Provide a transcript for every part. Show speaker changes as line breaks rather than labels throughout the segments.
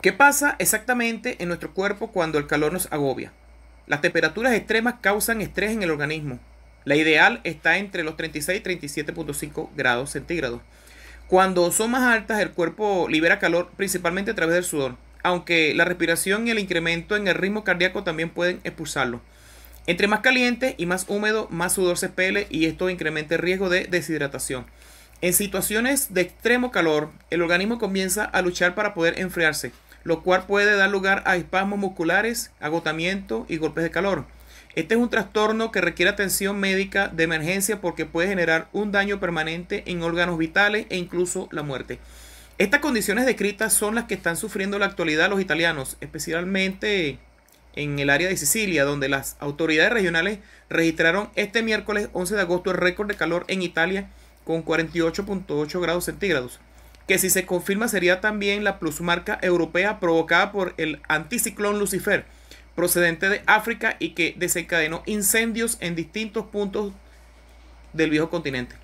¿Qué pasa exactamente en nuestro cuerpo cuando el calor nos agobia? Las temperaturas extremas causan estrés en el organismo. La ideal está entre los 36 y 37.5 grados centígrados. Cuando son más altas, el cuerpo libera calor principalmente a través del sudor, aunque la respiración y el incremento en el ritmo cardíaco también pueden expulsarlo. Entre más caliente y más húmedo, más sudor se pele y esto incrementa el riesgo de deshidratación. En situaciones de extremo calor, el organismo comienza a luchar para poder enfriarse lo cual puede dar lugar a espasmos musculares, agotamiento y golpes de calor. Este es un trastorno que requiere atención médica de emergencia porque puede generar un daño permanente en órganos vitales e incluso la muerte. Estas condiciones descritas son las que están sufriendo en la actualidad los italianos, especialmente en el área de Sicilia, donde las autoridades regionales registraron este miércoles 11 de agosto el récord de calor en Italia con 48.8 grados centígrados que si se confirma sería también la plusmarca europea provocada por el anticiclón Lucifer, procedente de África y que desencadenó incendios en distintos puntos del viejo continente.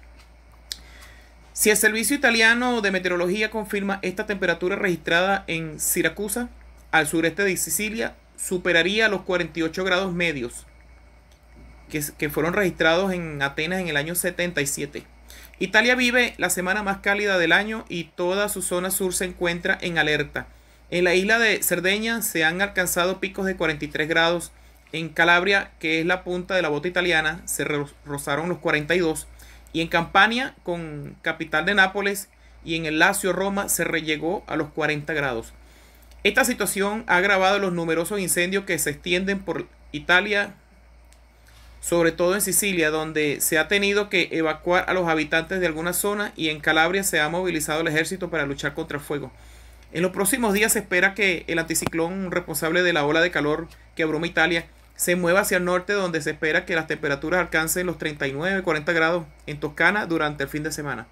Si el Servicio Italiano de Meteorología confirma esta temperatura registrada en Siracusa, al sureste de Sicilia, superaría los 48 grados medios que, fueron registrados en Atenas en el año 77. Italia vive la semana más cálida del año y toda su zona sur se encuentra en alerta. En la isla de Cerdeña se han alcanzado picos de 43 grados. En Calabria, que es la punta de la bota italiana, se rozaron los 42. Y en Campania, con capital de Nápoles, y en el Lacio, Roma, se rellegó a los 40 grados. Esta situación ha agravado los numerosos incendios que se extienden por Italia, sobre todo en Sicilia, donde se ha tenido que evacuar a los habitantes de algunas zona y en Calabria se ha movilizado el ejército para luchar contra el fuego. En los próximos días se espera que el anticiclón responsable de la ola de calor que abruma Italia se mueva hacia el norte donde se espera que las temperaturas alcancen los 39-40 grados en Toscana durante el fin de semana.